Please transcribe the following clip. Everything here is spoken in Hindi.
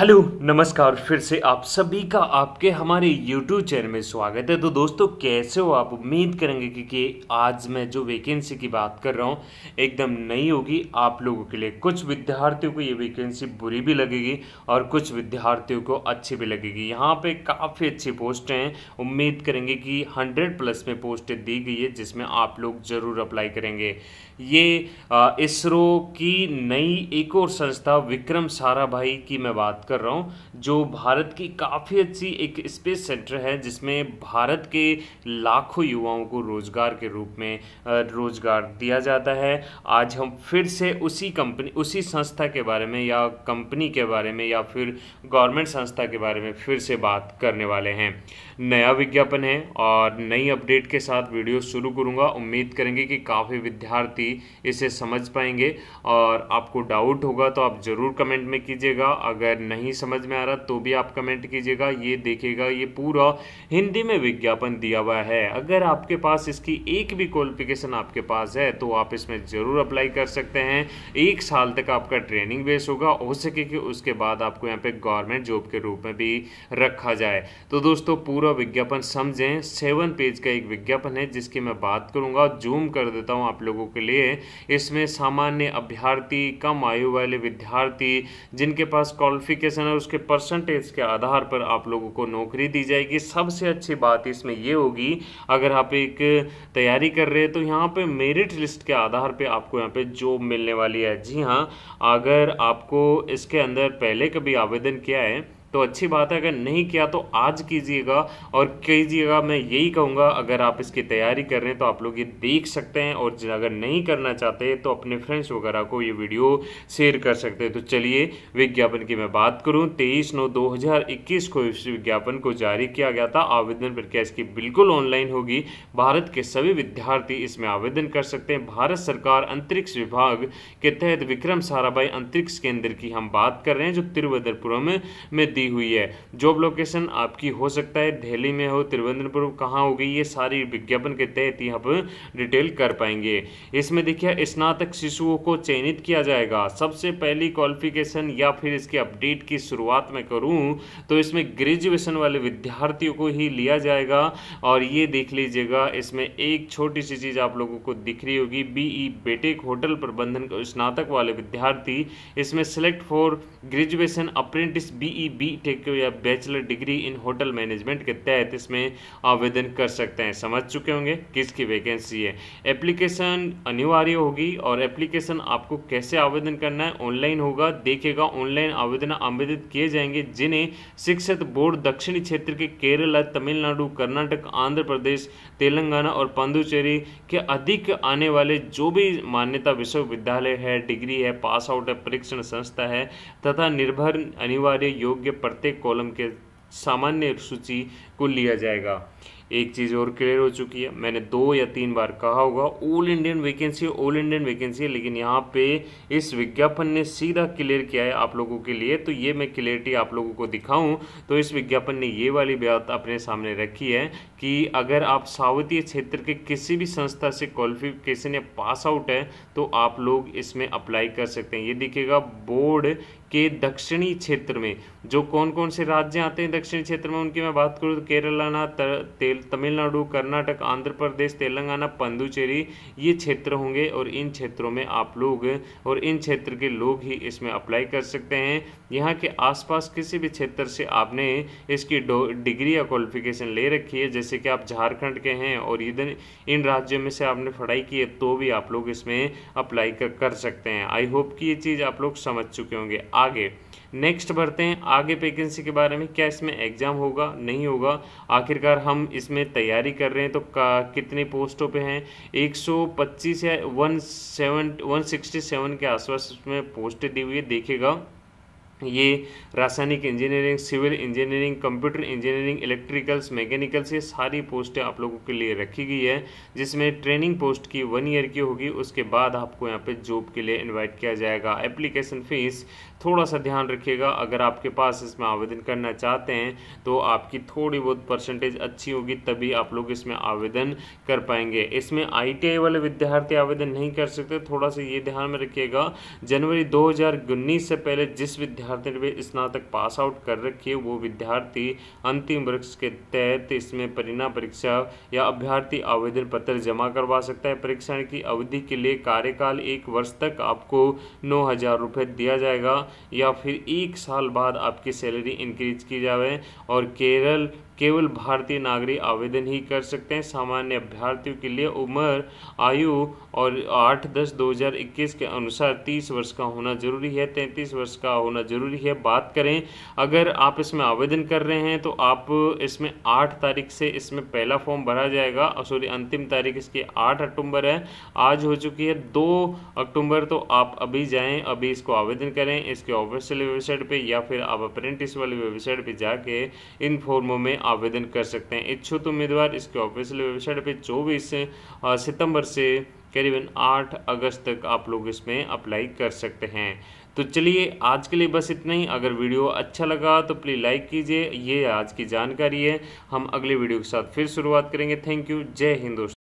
हेलो नमस्कार फिर से आप सभी का आपके हमारे यूट्यूब चैनल में स्वागत है तो दोस्तों कैसे हो आप उम्मीद करेंगे कि, कि आज मैं जो वैकेंसी की बात कर रहा हूँ एकदम नई होगी आप लोगों के लिए कुछ विद्यार्थियों को ये वैकेंसी बुरी भी लगेगी और कुछ विद्यार्थियों को अच्छी भी लगेगी यहाँ पे काफ़ी अच्छी पोस्टें हैं उम्मीद करेंगे कि हंड्रेड प्लस में पोस्टें दी गई है जिसमें आप लोग ज़रूर अप्लाई करेंगे ये इसरो की नई एक और संस्था विक्रम साराभाई की मैं बात कर रहा हूँ जो भारत की काफ़ी अच्छी एक स्पेस सेंटर है जिसमें भारत के लाखों युवाओं को रोज़गार के रूप में रोज़गार दिया जाता है आज हम फिर से उसी कंपनी उसी संस्था के बारे में या कंपनी के बारे में या फिर गवर्नमेंट संस्था के बारे में फिर से बात करने वाले हैं नया विज्ञापन है और नई अपडेट के साथ वीडियो शुरू करूँगा उम्मीद करेंगे कि काफ़ी विद्यार्थी इसे समझ पाएंगे और आपको डाउट होगा तो आप ज़रूर कमेंट में कीजिएगा अगर नहीं नहीं समझ में आ रहा तो भी आप कमेंट कीजिएगा ये देखिएगा ये पूरा हिंदी में विज्ञापन दिया हुआ है अगर आपके पास इसकी एक भी क्वालिफिकेशन आपके पास है तो आप इसमें ज़रूर अप्लाई कर सकते हैं एक साल तक आपका ट्रेनिंग बेस होगा हो सके कि उसके बाद आपको यहाँ पे गवर्नमेंट जॉब के रूप में भी रखा जाए तो दोस्तों पूरा विज्ञापन समझें सेवन पेज का एक विज्ञापन है जिसकी मैं बात करूँगा जूम कर देता हूँ आप लोगों के लिए इसमें सामान्य अभ्यार्थी कम आयु वाले विद्यार्थी जिनके पास क्वालिफिक क्वालिफिकेशन है उसके परसेंटेज के आधार पर आप लोगों को नौकरी दी जाएगी सबसे अच्छी बात इसमें ये होगी अगर आप एक तैयारी कर रहे हैं तो यहाँ पे मेरिट लिस्ट के आधार पे आपको यहाँ पे जॉब मिलने वाली है जी हाँ अगर आपको इसके अंदर पहले कभी आवेदन किया है तो अच्छी बात है अगर नहीं किया तो आज कीजिएगा और कीजिएगा मैं यही कहूँगा अगर आप इसकी तैयारी कर रहे हैं तो आप लोग ये देख सकते हैं और अगर नहीं करना चाहते तो अपने फ्रेंड्स वगैरह को ये वीडियो शेयर कर सकते हैं तो चलिए विज्ञापन की मैं बात करूँ तेईस नौ दो को इस विज्ञापन को जारी किया गया था आवेदन प्रक्रिया इसकी बिल्कुल ऑनलाइन होगी भारत के सभी विद्यार्थी इसमें आवेदन कर सकते हैं भारत सरकार अंतरिक्ष विभाग के तहत विक्रम साराभाई अंतरिक्ष केंद्र की हम बात कर रहे हैं जो तिरुवनंतपुरम में दी हुई है जॉब लोकेशन आपकी हो सकता है दिल्ली में हो त्रिवेंद्रपुर कहाँ होगी ये सारी विज्ञापन के तहत यहाँ पर डिटेल कर पाएंगे इसमें देखिए स्नातक शिशुओं को चयनित किया जाएगा सबसे पहली क्वालिफिकेशन या फिर इसके अपडेट की शुरुआत में करूँ तो इसमें ग्रेजुएशन वाले विद्यार्थियों को ही लिया जाएगा और ये देख लीजिएगा इसमें एक छोटी सी चीज़ आप लोगों को दिख रही होगी बीई बेटेक होटल प्रबंधन स्नातक वाले विद्यार्थी इसमें select for graduation apprentice BE B tech e या bachelor degree in hotel management के तहत इसमें आवेदन कर सकते हैं समझ चुके होंगे किसकी वैकेंसी है एप्लीकेशन अनिवार्य होगी और एप्लीकेशन आपको कैसे आवेदन करना है ऑनलाइन होगा देखिएगा ऑनलाइन आवेदन आवेदित किए जाएंगे जिन्हें शिक्षित बोर्ड दक्षिणी क्षेत्र के केरला तमिलनाडु कर्नाटक आंध्र प्रदेश तेलंगाना और पांडुचेरी के अधिक आने वाले जो भी मान्यता विश्वविद्यालय है डिग्री है पास आउट है परीक्षण संस्था है तथा निर्भर अनिवार्य योग्य प्रत्येक कॉलम के सामान्य सूची को लिया जाएगा एक चीज़ और क्लियर हो चुकी है मैंने दो या तीन बार कहा होगा all Indian vacancy all Indian vacancy है लेकिन यहाँ पे इस विज्ञापन ने सीधा क्लियर किया है आप लोगों के लिए तो ये मैं क्लियरिटी आप लोगों को दिखाऊं तो इस विज्ञापन ने ये वाली बात अपने सामने रखी है कि अगर आप सावतीय क्षेत्र के किसी भी संस्था से क्वालिफिकेशन या पास आउट है तो आप लोग इसमें अप्लाई कर सकते हैं ये दिखेगा बोर्ड के दक्षिणी क्षेत्र में जो कौन कौन से राज्य आते हैं दक्षिणी क्षेत्र में उनकी मैं बात करूँ तो केरलाना तमिलनाडु कर्नाटक आंध्र प्रदेश तेलंगाना पंदुचेरी ये क्षेत्र होंगे और इन क्षेत्रों में आप लोग और इन क्षेत्र के लोग ही इसमें अप्लाई कर सकते हैं यहाँ के आसपास किसी भी क्षेत्र से आपने इसकी डिग्री या क्वालिफिकेशन ले रखी है जैसे कि आप झारखंड के हैं और इधर इन राज्यों में से आपने पढ़ाई की है तो भी आप लोग इसमें अप्लाई कर, कर सकते हैं आई होप कि ये चीज़ आप लोग समझ चुके होंगे आगे नेक्स्ट बढ़ते हैं आगे वैकेंसी के बारे में क्या इसमें एग्ज़ाम होगा नहीं होगा आखिरकार हम इसमें तैयारी कर रहे हैं तो कितने पोस्टों पे हैं 125 या one one seven sixty seven के आसपास इसमें पोस्ट दी हुई है देखिएगा ये रासायनिक engineering civil engineering computer engineering electricals mechanicals ये सारी पोस्टें आप लोगों के लिए रखी गई है जिसमें ट्रेनिंग पोस्ट की वन ईयर की होगी उसके बाद आपको यहाँ पे जॉब के लिए इनवाइट किया जाएगा एप्लीकेशन फ़ीस थोड़ा सा ध्यान रखिएगा अगर आपके पास इसमें आवेदन करना चाहते हैं तो आपकी थोड़ी बहुत परसेंटेज अच्छी होगी तभी आप लोग इसमें आवेदन कर पाएंगे इसमें आई वाले विद्यार्थी आवेदन नहीं कर सकते थोड़ा सा ये ध्यान में रखिएगा जनवरी दो से पहले जिस विद्यार्थी ने स्नातक पास आउट कर रखी है वो विद्यार्थी अंतिम वृक्ष के तहत इसमें परिणाम परीक्षा या अभ्यर्थी आवेदन पत्र जमा करवा सकता है परीक्षण की अवधि के लिए कार्यकाल एक वर्ष तक आपको नौ हज़ार रुपये दिया जाएगा या फिर एक साल बाद आपकी सैलरी इंक्रीज की जाए और केरल केवल भारतीय नागरिक आवेदन ही कर सकते हैं सामान्य अभ्यर्थियों के लिए उम्र आयु और आठ दस दो हज़ार इक्कीस के अनुसार तीस वर्ष का होना जरूरी है तैंतीस वर्ष का होना जरूरी है बात करें अगर आप इसमें आवेदन कर रहे हैं तो आप इसमें आठ तारीख से इसमें पहला फॉर्म भरा जाएगा और सॉरी अंतिम तारीख इसकी आठ अक्टूबर है आज हो चुकी है दो अक्टूबर तो आप अभी जाएँ अभी इसको आवेदन करें इसके ऑफिशियल वेबसाइट पर या फिर आप अप्रेंटिस वाली वेबसाइट पर जाके इन फॉर्मों में आवेदन कर सकते हैं इच्छुक उम्मीदवार इसके ऑफिशियल वेबसाइट पे 24 सितंबर से करीबन 8 अगस्त तक आप लोग इसमें अप्लाई कर सकते हैं तो चलिए आज के लिए बस इतना ही अगर वीडियो अच्छा लगा तो प्लीज़ लाइक कीजिए ये आज की जानकारी है हम अगले वीडियो के साथ फिर शुरुआत करेंगे थैंक यू जय हिंदोस्त